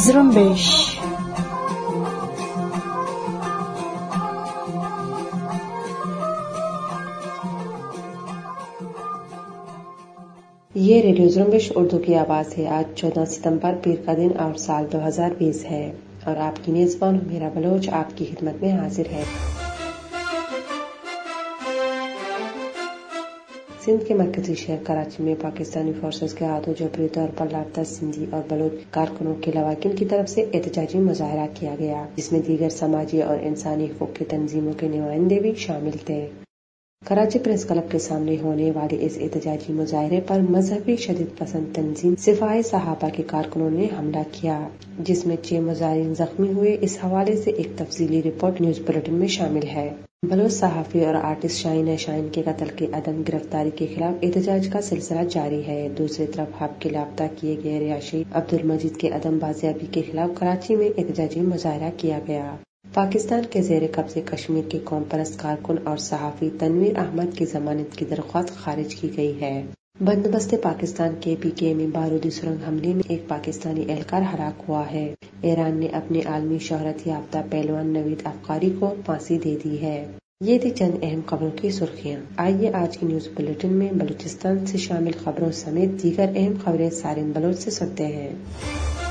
ये रेडियो जुम्बिश उर्दू की आवाज़ है आज 14 सितंबर पीर का दिन और साल 2020 है और आपकी मेज़बान मेरा बलोच आपकी खिदमत में हाजिर है सिंध के मरकजी शहर कराची में पाकिस्तानी फोर्सेज के हाथों जबरी तौर पर लापता सिंधी और बलोच कारकुनों के लवाकिन की तरफ से एहतजाजी मुजाहरा किया गया जिसमें दीगर समाजी और इंसानी हकूक की तंजीमों के नुमाइंदे भी शामिल थे कराची प्रेस क्लब के सामने होने वाले इस एहतजाजी मुजाहरे पर मजहबी शदीद पसंद तंजीम सिफाई सहाबा के कारकुनों ने हमला किया जिसमें छह मुजाहरीन जख्मी हुए इस हवाले से एक तफसीली रिपोर्ट न्यूज बुलेटिन में शामिल है बलोच सहाफ़ी और आर्टिस्ट शाहिन शाहिन के कत्ल की अदम गिरफ्तारी के खिलाफ एहतजाज का सिलसिला जारी है दूसरी तरफ हब के लापता किए गए रिहाशी अब्दुल मजीद के अदम बाजियाबी के खिलाफ कराची में एहतजाजी मुजाहरा किया गया पाकिस्तान के जेर कब्जे कश्मीर के कौम परस्त कारकुन और सहाफ़ी तनवीर अहमद की जमानत की दरख्वास्त खारिज की गई है बंदोबस्त पाकिस्तान के पी के में बारूदी सुरंग हमले में एक पाकिस्तानी एहलकार हराक हुआ है ईरान ने अपने आलमी शहरत याफ्ता पहलवान नवीद अफकारी को फांसी दे दी है ये थी चंद अहम खबरों की सुर्खियाँ आइए आज की न्यूज बुलेटिन में बलूचिस्तान से शामिल खबरों समेत दीगर अहम खबरें सारे बलोच से सुनते हैं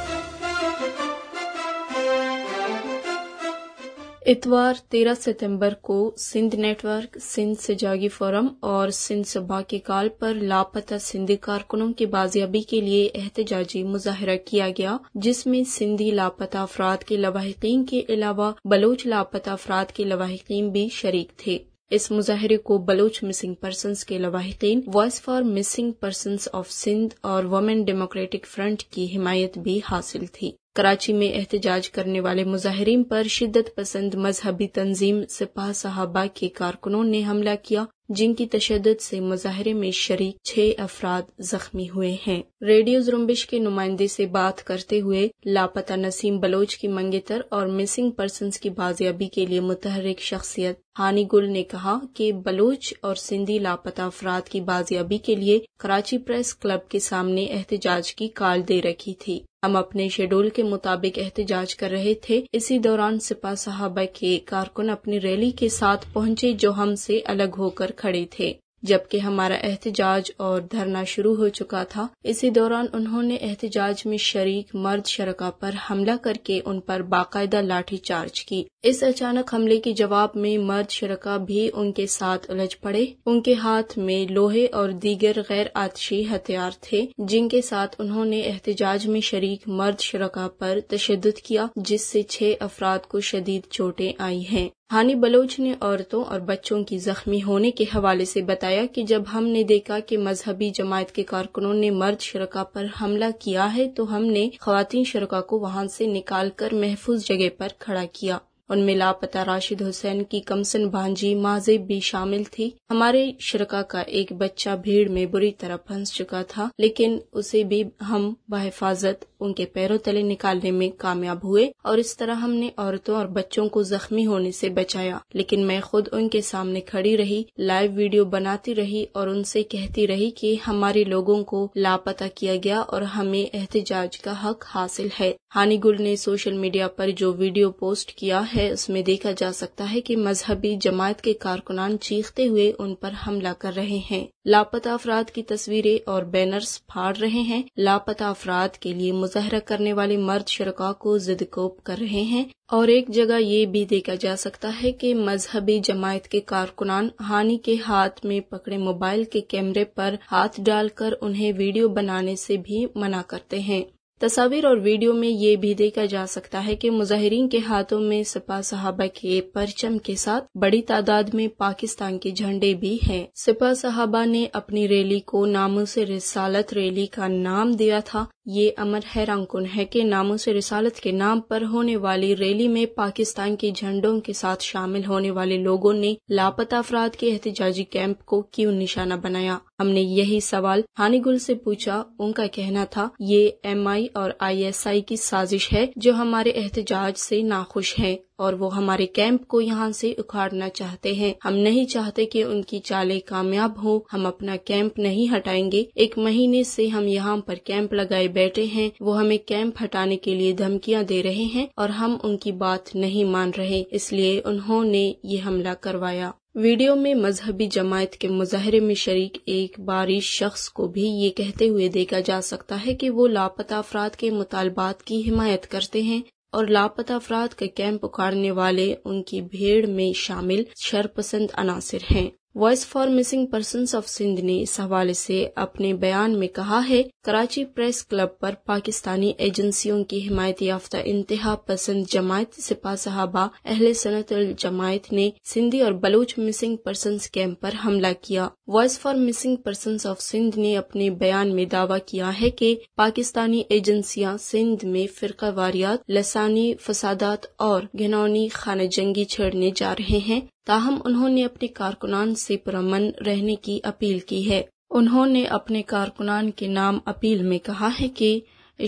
इतवार 13 सितंबर को सिंध नेटवर्क सिंध से जागी फोरम और सिंध सभा के काल पर लापता सिंधी कारकुनों की बाजियाबी के लिए एहतजाजी मुजाहरा किया गया जिसमें सिंधी लापता अफराद के लवाहकिन के अलावा बलोच लापता अफराद के लवाहकिन भी शरीक थे इस मुजाहरे को बलोच मिसिंग पर्सन के लवाहकिन voice for missing person of Sindh और वुमेन डेमोक्रेटिक फ्रंट की हिमायत भी हासिल थी कराची में एहतजाज करने वाले मुजाहरीन पर शिद्दत पसंद मजहबी तंजीम सिपाह साहबा के कारकुनों ने हमला किया जिनकी तशद से मुजाहरे में शरीक छह अफराद जख्मी हुए हैं रेडियो जुम्बिश के नुमाइंदे से बात करते हुए लापता नसीम बलोच की मंगेतर और मिसिंग पर्सन की बाजियाबी के लिए मुतहरिक शख्सियत हानी गुल ने कहा कि बलोच और सिंधी लापता अफराद की बाजियाबी के लिए कराची प्रेस क्लब के सामने एहतजाज की काल दे रखी थी हम अपने शेड्यूल के मुताबिक एहतजाज कर रहे थे इसी दौरान सिपा साहबा के कारकुन अपनी रैली के साथ पहुंचे जो हमसे अलग होकर खड़े थे जबकि हमारा एहतजाज और धरना शुरू हो चुका था इसी दौरान उन्होंने एहतजाज में शरीक मर्द शरका पर हमला करके उन पर बाकायदा लाठी चार्ज की इस अचानक हमले के जवाब में मर्द शरका भी उनके साथ उलझ पड़े उनके हाथ में लोहे और दीगर गैर आतशी हथियार थे जिनके साथ उन्होंने एहतजाज में शरीक मर्द शरका पर तशद किया जिससे छह अफराद को शदीद चोटें आई हैं हानि बलोच ने औरतों और बच्चों की जख्मी होने के हवाले से बताया कि जब हमने देखा कि मजहबी जमात के कारकुनों ने मर्द शरका पर हमला किया है तो हमने खातन शरका को वहां से निकाल कर महफूज जगह पर खड़ा किया उनमें लापता राशिद हुसैन की कमसन भांजी माजेब भी शामिल थी हमारे शरका का एक बच्चा भीड़ में बुरी तरह फंस चुका था लेकिन उसे भी हम बहिफाजत उनके पैरों तले निकालने में कामयाब हुए और इस तरह हमने औरतों और बच्चों को जख्मी होने से बचाया लेकिन मैं खुद उनके सामने खड़ी रही लाइव वीडियो बनाती रही और उनसे कहती रही कि हमारे लोगों को लापता किया गया और हमें एहतजाज का हक हासिल है हानी गुल ने सोशल मीडिया पर जो वीडियो पोस्ट किया है उसमें देखा जा सकता है कि मजहबी जमात के कारकुनान चीखते हुए उन पर हमला कर रहे हैं लापता अफराद की तस्वीरें और बैनर्स फाड़ रहे हैं लापता अफराद के लिए मुजाहरा करने वाले मर्द शरका को जिद कोप कर रहे हैं और एक जगह ये भी देखा जा सकता है कि मजहबी जमायत के कारकुनान हानि के हाथ में पकड़े मोबाइल के कैमरे पर हाथ डालकर उन्हें वीडियो बनाने से भी मना करते हैं तस्वीर और वीडियो में ये भी देखा जा सकता है कि मुजाहरीन के हाथों में सपा साहबा के परचम के साथ बड़ी तादाद में पाकिस्तान के झंडे भी हैं। सपा साहबा ने अपनी रैली को नामों से रिसालत रैली का नाम दिया था ये अमर हैरानकुन है कि नामों से रिसालत के नाम पर होने वाली रैली में पाकिस्तान के झंडों के साथ शामिल होने वाले लोगों ने लापता अफराद के एहतजाजी कैंप को क्यों निशाना बनाया हमने यही सवाल हानिगुल से पूछा उनका कहना था ये एमआई और आईएसआई की साजिश है जो हमारे एहतजाज से नाखुश है और वो हमारे कैंप को यहाँ से उखाड़ना चाहते हैं हम नहीं चाहते कि उनकी चालें कामयाब हो हम अपना कैंप नहीं हटाएंगे एक महीने से हम यहाँ पर कैंप लगाए बैठे हैं वो हमें कैंप हटाने के लिए धमकियाँ दे रहे हैं और हम उनकी बात नहीं मान रहे इसलिए उन्होंने ये हमला करवाया वीडियो में मजहबी जमायत के मुजाहरे में शरीक एक बारिश शख्स को भी ये कहते हुए देखा जा सकता है कि वो लापता अफराद के मुतालबात की हिमायत करते हैं और लापता अफराद के कैंप उखाड़ने वाले उनकी भीड़ में शामिल शरपसंद अनासर हैं voice for missing person of Sindh ने इस हवाले से अपने बयान में कहा है कराची प्रेस क्लब पर पाकिस्तानी एजेंसियों की हिमायत याफ्ता इंतहा पसंद जमायत सिपा साहबा अहले सनत जमायत ने सिंधी और बलूच मिसिंग पर्सन कैंप पर हमला किया voice for missing person of Sindh ने अपने बयान में दावा किया है कि पाकिस्तानी एजेंसियां सिंध में फिरका वारियात लसानी फसादात और घिनौनी खाना जंगी छेड़ने जा रहे हैं ताहम उन्होंने अपने कारकुनान से पुरमन रहने की अपील की है उन्होंने अपने कारकुनान के नाम अपील में कहा है कि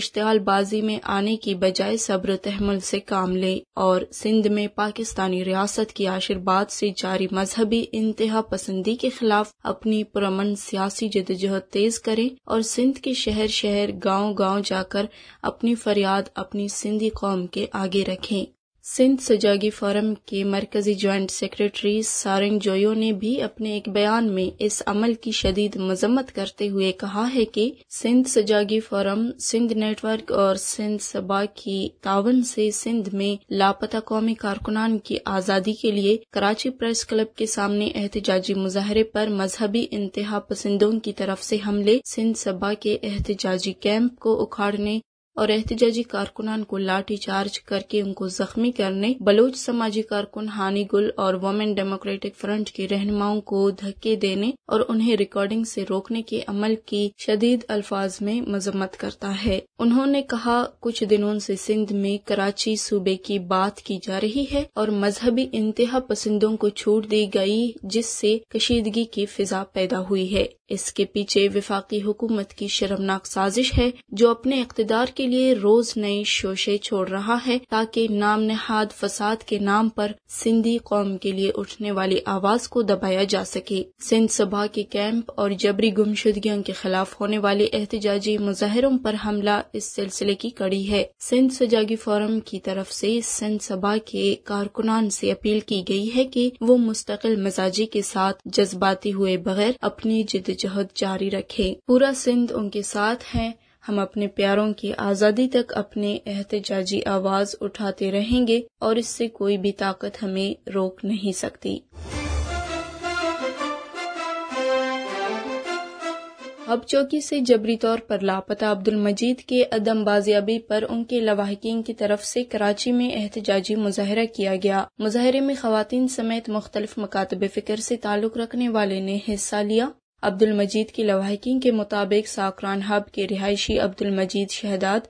इश्तहालबाजी में आने की बजाय सब्र तहमल से काम ले और सिंध में पाकिस्तानी रियासत की आशीर्वाद से जारी मजहबी इंतहा पसंदी के खिलाफ अपनी पुरमन सियासी जदोजहद तेज करे और सिंध के शहर शहर गाँव गाँव जाकर अपनी फरियाद अपनी सिंधी कौम के आगे रखें सिंध सजागी फोरम के मरकजी ज्वाइंट सेक्रेटरी सारंग जोयो ने भी अपने एक बयान में इस अमल की शदीद मजम्मत करते हुए कहा है कि सिंध सजागी फोरम सिंध नेटवर्क और सिंध सभा की तावन से सिंध में लापता कौमी कारकुनान की आज़ादी के लिए कराची प्रेस क्लब के सामने एहतजाजी मुजाहरे पर मजहबी इंतहा पसंदों की तरफ से हमले सिंध सभा के एहतजाजी कैंप को उखाड़ने और एहतजाजी कारकुनान को लाठी चार्ज करके उनको जख्मी करने बलोच समाजी कारकुन हानी गुल और वोमेन डेमोक्रेटिक फ्रंट के रहनुमाओं को धक्के देने और उन्हें रिकॉर्डिंग से रोकने के अमल की शदीद अल्फाज में मजम्मत करता है उन्होंने कहा कुछ दिनों से सिंध में कराची सूबे की बात की जा रही है और मजहबी इंतहा पसंदों को छूट दी गई जिससे कशीदगी की फिजा पैदा हुई है इसके पीछे विफाकी हुकूमत की शर्मनाक साजिश है जो अपने इकतदार के के लिए रोज नए शोशे छोड़ रहा है ताकि नाम नहाद फसाद के नाम पर सिंधी कौम के लिए उठने वाली आवाज को दबाया जा सके सिंध सभा के कैंप और जबरी गुमशुदगियों के खिलाफ होने वाले एहतजाजी मुजाहरों पर हमला इस सिलसिले की कड़ी है सिंध सजागी फोरम की तरफ से सिंध सभा के कारकुनान से अपील की गई है कि वो मुस्तकिल मजाजी के साथ जज्बाती हुए बगैर अपनी जिदजहद जारी रखे पूरा सिंध उनके साथ है हम अपने प्यारों की आज़ादी तक अपने एहतजाजी आवाज़ उठाते रहेंगे और इससे कोई भी ताकत हमें रोक नहीं सकती अब चौकी से जबरी तौर पर लापता अब्दुल मजीद के अदम बाजियाबी पर उनके लवाहकिन की तरफ से कराची में एहतजाजी मुजाहरा किया गया मुजाहरे में खातन समेत मुख्तलिफ मकातब फिक्र से ताल्लुक़ रखने वाले ने हिस्सा लिया अब्दुल मजीद की लवाहकिन के मुताबिक साकरान हब के रिहायशी अब्दुल मजीद शहदाद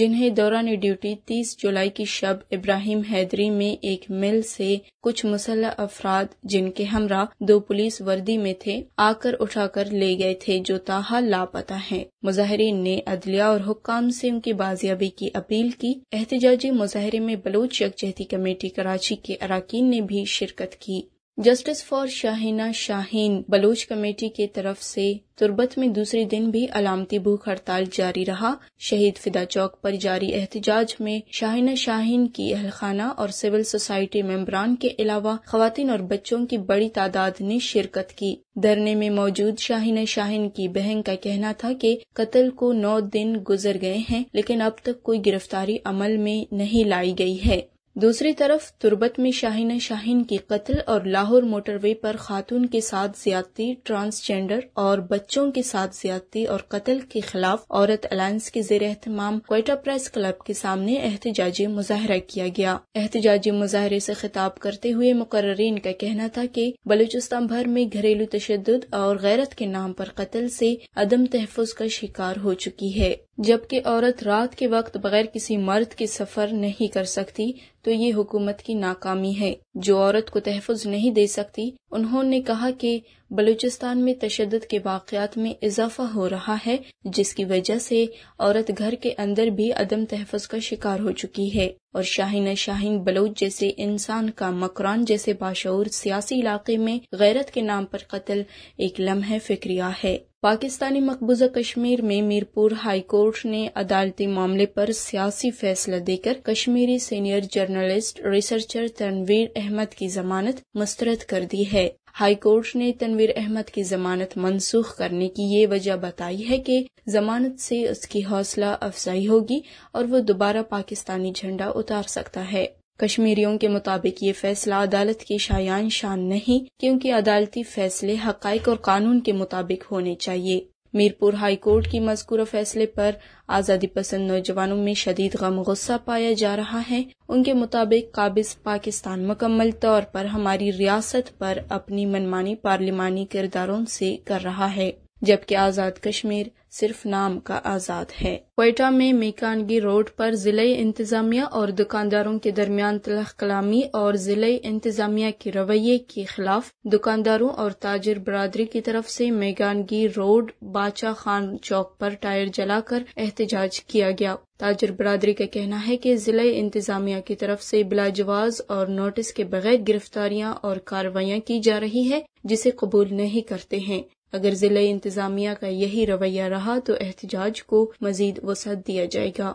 जिन्हें दौरान ड्यूटी 30 जुलाई की शब इब्राहिम हैदरी में एक मिल से कुछ मुसल्ह अफराद जिनके हमरा दो पुलिस वर्दी में थे आकर उठाकर ले गए थे जो ताहा लापता है मुजाहरीन ने अदलिया और हुक्म से उनकी बाजियाबी की अपील की एहतजाजी मुजाहरे में बलोच यकजहती कमेटी कराची के अरकान ने भी शिरकत की justice for Shahina Shaheen Baloch committee की तरफ से तुर्बत में दूसरे दिन भी अलामती भूख हड़ताल जारी रहा शहीद फिदा चौक पर जारी एहतजाज में शाहिना शाहीन की अहलखाना और सिविल सोसाइटी मेम्बरान के अलावा खातन और बच्चों की बड़ी तादाद ने शिरकत की धरने में मौजूद शाहिना शाहीन की बहन का कहना था कि कत्ल को नौ दिन गुजर गए हैं लेकिन अब तक कोई गिरफ्तारी अमल में नहीं लाई गई है दूसरी तरफ तुर्बत में शाहीन शाहीन की कत्ल और लाहौर मोटरवे पर खातून के साथ ज्यादती ट्रांसजेंडर और बच्चों के साथ ज्यादती और कत्ल के खिलाफ औरत अलायंस के जेर एहतमाम कोयटा प्रेस क्लब के सामने एहतजाजी मुजाहरा किया गया एहतजाजी मुजाहरे से खिताब करते हुए मुकर्रीन का कहना था कि बलूचिस्तान भर में घरेलू तशद और गैरत के नाम पर कत्ल से अदम तहफ़ का शिकार हो चुकी है जबकि औरत रात के वक्त बगैर किसी मर्द के सफर नहीं कर सकती तो ये हुकूमत की नाकामी है जो औरत को तहफ़ नहीं दे सकती उन्होंने कहा कि बलूचिस्तान में तशद के वाक़ात में इजाफा हो रहा है जिसकी वजह से औरत घर के अंदर भी अदम तहफ़ का शिकार हो चुकी है और शाहीन शाहीन बलोच जैसे इंसान का मकरान जैसे बाशूर सियासी इलाके में गैरत के नाम पर कत्ल एक लम्हे फिक्रिया है पाकिस्तानी मकबूजा कश्मीर में मीरपुर हाईकोर्ट ने अदालती मामले पर सियासी फैसला देकर Kashmiri senior journalist researcher Tanveer Ahmed की जमानत मुस्तरद कर दी है हाईकोर्ट ने तनवीर अहमद की जमानत मनसूख करने की ये वजह बताई है कि जमानत से उसकी हौसला अफजाई होगी और वो दोबारा पाकिस्तानी झंडा उतार सकता है कश्मीरियों के मुताबिक ये फैसला अदालत की शायान शान नहीं क्योंकि अदालती फैसले हकाइक और कानून के मुताबिक होने चाहिए मीरपुर हाई कोर्ट की मजकूर फैसले पर आज़ादी पसंद नौजवानों में शदीद गम गुस्सा पाया जा रहा है उनके मुताबिक काबिज पाकिस्तान मुकम्मल तौर पर हमारी रियासत पर अपनी मनमानी पार्लिमानी किरदारों से कर रहा है जबकि आज़ाद कश्मीर सिर्फ नाम का आज़ाद है कोयटा में मेकानगी रोड पर जिले इंतजामिया और दुकानदारों के दरमियान तलख कलामी और जिले इंतजामिया के रवैये के खिलाफ दुकानदारों और ताजिर बरदरी की तरफ से मेकानगी रोड बाचा खान चौक पर टायर जलाकर एहतजाज किया गया ताजर बरदरी का कहना है कि जिले इंतजामिया की तरफ से बिलाजवाज और नोटिस के बगैर गिरफ्तारियां और कार्रवाइयां की जा रही है जिसे कबूल नहीं करते हैं अगर जिला इंतजामिया का यही रवैया रहा तो एहतजाज को मजीद वसत दिया जाएगा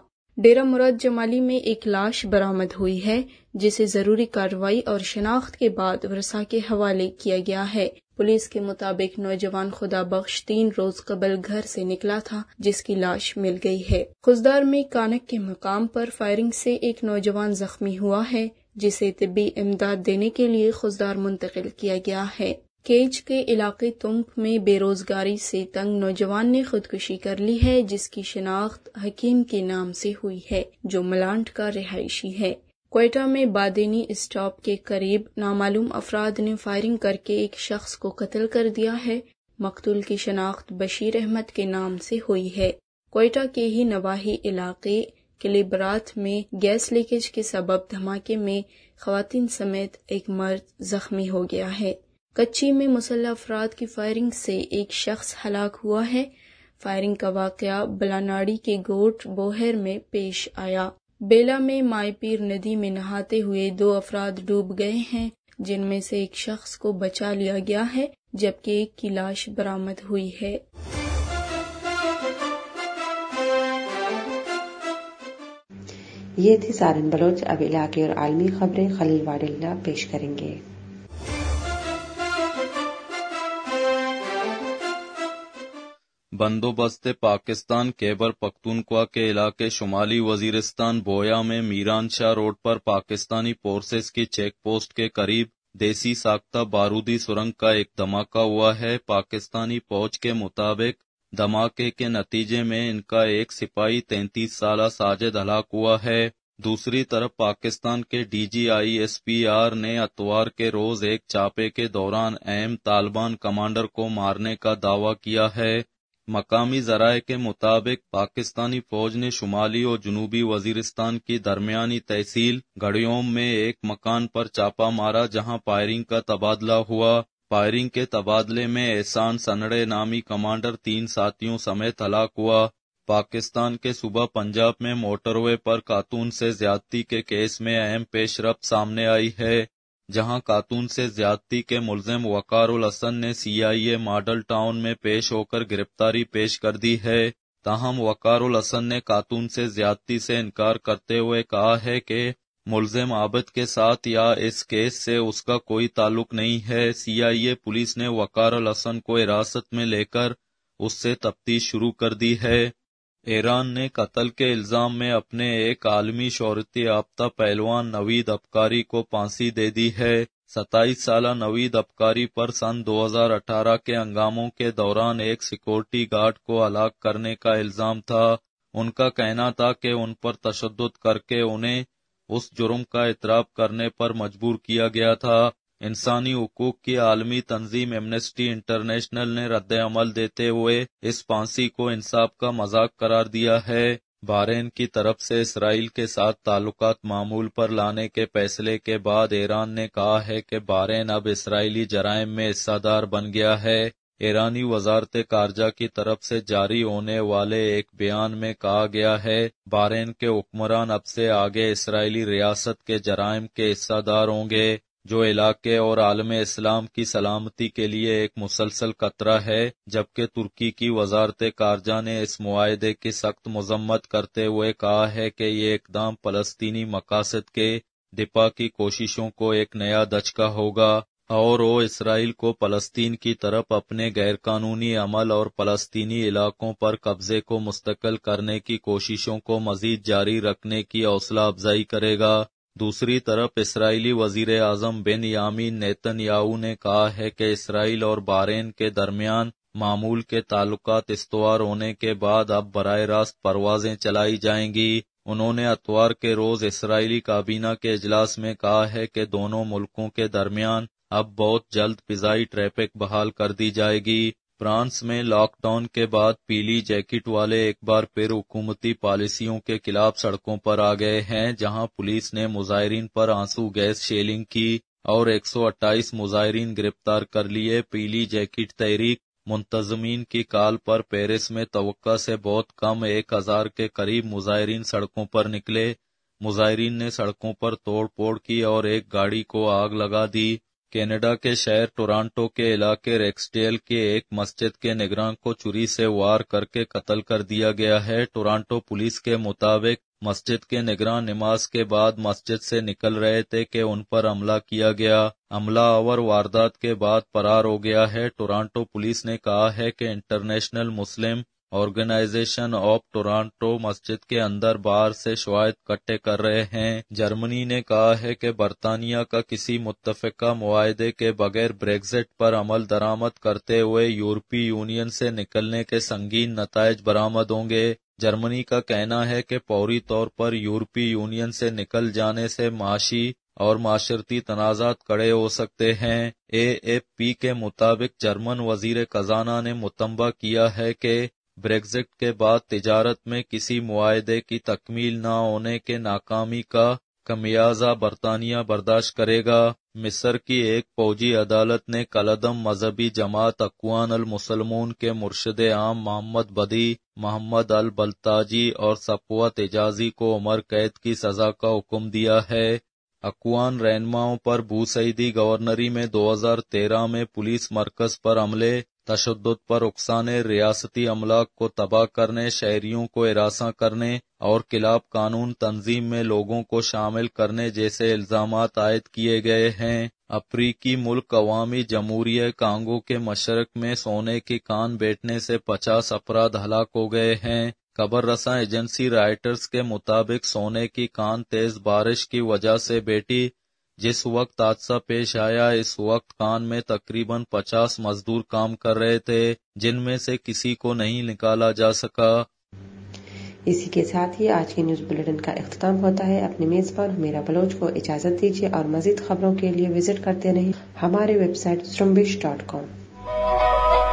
डेरा मुराद जमाली में एक लाश बरामद हुई है जिसे जरूरी कार्रवाई और शिनाख्त के बाद वर्षा के हवाले किया गया है पुलिस के मुताबिक नौजवान खुदा बख्श तीन रोज कबल घर से निकला था जिसकी लाश मिल गई है खुजदार में कानक के मकाम पर फायरिंग से एक नौजवान जख्मी हुआ है जिसे तिबी इमदाद देने के लिए खुजदार मुंतकिल किया गया है केच के इलाके तुम्प में बेरोजगारी से तंग नौजवान ने खुदकुशी कर ली है जिसकी शिनाख्त हकीम के नाम से हुई है जो मलांट का रिहायशी है कोयटा में बादनी स्टॉप के करीब नामालूम अफराद ने फायरिंग करके एक शख्स को कत्ल कर दिया है मकतूल की शनाख्त बशीर अहमद के नाम से हुई है कोयटा के ही नवाही इलाके किलेबरात में गैस लीकेज के सबब धमाके में खातन समेत एक मर्द जख्मी हो गया है कच्ची में मुसल्ह अफराद की फायरिंग से एक शख्स हलाक हुआ है फायरिंग का वाक़ बलानाड़ी के गोट बोहर में पेश आया बेला में मायपीर नदी में नहाते हुए दो अफराद डूब गए हैं जिनमें से एक शख्स को बचा लिया गया है जबकि एक की लाश बरामद हुई है ये थी सारन बलोच अब इलाके और आलमी खबरें खलील वाडिल्ला पेश करेंगे बंदोबस्त पाकिस्तान खैबर पख्तनख्वा के इलाके शुमाली वजीरस्तान बोया में मीरान शाह रोड पर पाकिस्तानी फोर्सेस की चेक पोस्ट के करीब देसी साख्ता बारूदी सुरंग का एक धमाका हुआ है पाकिस्तानी फौज के मुताबिक धमाके के नतीजे में इनका एक सिपाही तैतीस साल साजिद हलाक हुआ है दूसरी तरफ पाकिस्तान के डीजीआईएसपीआर ने अतवार के रोज एक छापे के दौरान अहम तालिबान कमांडर को मारने का दावा किया है मकामी जराये के मुताबिक पाकिस्तानी फौज ने शुमाली और जनूबी वजीरिस्तान की दरमियानी तहसील घड़ियों में एक मकान पर चापा मारा जहां फायरिंग का तबादला हुआ फायरिंग के तबादले में एहसान सनड़े नामी कमांडर तीन साथियों समेत हलाक हुआ पाकिस्तान के सुबह पंजाब में मोटरवे पर खातून से ज्यादती के केस में अहम पेशरफ सामने आई है जहां कातून से ज्यादती के मुलजिम ने सी ने ए मॉडल टाउन में पेश होकर गिरफ्तारी पेश कर दी है ताहम वकारसन ने खातून से ज्यादती से इनकार करते हुए कहा है कि मुलजिम आबद के साथ या इस केस से उसका कोई ताल्लुक नहीं है सी आई ए पुलिस ने वकार को हिरासत में लेकर उससे तफ्तीश शुरू कर दी है ईरान ने कत्ल के इल्जाम में अपने एक आलमी शोरती याफ्ता पहलवान नवीद अबकारी को फांसी दे दी है सताईस साल नवीद अबकारी पर सन 2018 के हंगामों के दौरान एक सिक्योरिटी गार्ड को हलाक करने का इल्जाम था उनका कहना था कि उन पर तशद करके उन्हें उस जुर्म का इतराब करने पर मजबूर किया गया था इंसानी हकूक की आलमी तंजीम एमनेस्टी इंटरनेशनल ने रद्द अमल देते हुए इस फांसी को इंसाफ का मजाक करार दिया है बारेन की तरफ से इसराइल के साथ ताल्लुक मामूल पर लाने के फैसले के बाद ईरान ने कहा है कि बारेन अब इसराइली जराइम में हिस्सादार बन गया है ईरानी वजारत कारजा की तरफ से जारी होने वाले एक बयान में कहा गया है बारेन के हुक्मरान अब से आगे इसराइली रियासत के जराइम के हिस्सादार होंगे जो इलाके और आलम इस्लाम की सलामती के लिए एक मुसलसल खतरा है जबकि तुर्की की वजारत कारजा ने इस मुआदे की सख्त मजम्मत करते हुए कहा है कि ये इकदाम फलस्तनी मकासद के दिपा की कोशिशों को एक नया दचका होगा और वो इसराइल को फलस्तीन की तरफ अपने गैरकानूनी अमल और फलस्तनी इलाकों पर कब्जे को मुस्तकिल करने की कोशिशों को मजीद जारी रखने की हौसला अफजाई करेगा दूसरी तरफ इसराइली वजीर आजम बिन यामी नेतन याऊ ने कहा है कि इसराइल और बारेन के दरमियान मामूल के ताल्लुकात इस्तवार होने के बाद अब बर रास्त परवाजें चलाई जाएंगी उन्होंने अतवार के रोज इसराइली काबीना के अजलास में कहा है कि दोनों मुल्कों के दरमियान अब बहुत जल्द फिजाई ट्रैफिक बहाल कर दी जाएगी फ्रांस में लॉकडाउन के बाद पीली जैकेट वाले एक बार फिर हुकूमती पॉलिसियों के खिलाफ सड़कों पर आ गए हैं जहां पुलिस ने मुजाहरीन पर आंसू गैस शेलिंग की और 128 मुजाहरीन गिरफ्तार कर लिए पीली जैकेट तहरीक मुंतजमीन की काल पर पेरिस में तो से बहुत कम एक हजार के करीब मुजाहरीन सड़कों पर निकले मुजाहरीन ने सड़कों पर तोड़फोड़ की और एक गाड़ी को आग लगा दी कनाडा के शहर टोरंटो के इलाके रेक्सडेल के एक मस्जिद के निगरान को चुरी से वार करके कत्ल कर दिया गया है टोरंटो पुलिस के मुताबिक मस्जिद के निगरान नमाज के बाद मस्जिद से निकल रहे थे कि उन पर हमला किया गया हमला और वारदात के बाद फरार हो गया है टोरंटो पुलिस ने कहा है कि international Muslim organisation of Toronto मस्जिद के अंदर बाहर से शवाद इकट्ठे कर रहे हैं जर्मनी ने कहा है कि बरतानिया का किसी मुतफ़ा मुआदे के बगैर ब्रेग्जिट पर अमल दरामद करते हुए यूरोपीय यूनियन से निकलने के संगीन नतज बरामद होंगे जर्मनी का कहना है कि फौरी तौर पर यूरोपीय यूनियन से निकल जाने से माशी और माशरती तनाजात कड़े हो सकते हैं ए एफ पी के मुताबिक जर्मन वजीर खजाना ने मुतंबा किया है कि ब्रेग्जिट के बाद तजारत में किसी मुआदे की तकमील न होने के नाकामी का कमियाजा बरतानिया बर्दाश्त करेगा मिस्र की एक फौजी अदालत ने कलदम मजहबी जमात अकवान अलमुसलमून के मुर्शद आम मोहम्मद बदी मोहम्मद अल बल्ताजी और सफवत तेजाजी को उमर कैद की सजा का हुक्म दिया है अकवान रहनुमाओं पर सईदी गवर्नरी में 2013 में पुलिस मरकज पर हमले तशद पर उकसाने रियाती रियासती अमला को तबाह करने शहरियों को हरासा करने और खिलाफ कानून तंजीम में लोगों को शामिल करने जैसे इल्जाम आयद किए गए हैं अफ्रीकी मुल्क अवामी जमहूरिय कांगो के मशरक में सोने के कान बैठने से पचास अफराद हलाक हो गए हैं खबर रसा एजेंसी राइटर्स के मुताबिक सोने की कान तेज बारिश की वजह से बेटी जिस वक्त हादसा पेश आया इस वक्त कान में तकरीबन पचास मजदूर काम कर रहे थे जिनमें से किसी को नहीं निकाला जा सका इसी के साथ ही आज के न्यूज बुलेटिन का अख्ताम होता है अपने मेजबान मेरा बलोच को इजाजत दीजिए और मजीद खबरों के लिए विजिट करते रहें हमारे वेबसाइट श्रम्बिश डॉट कॉम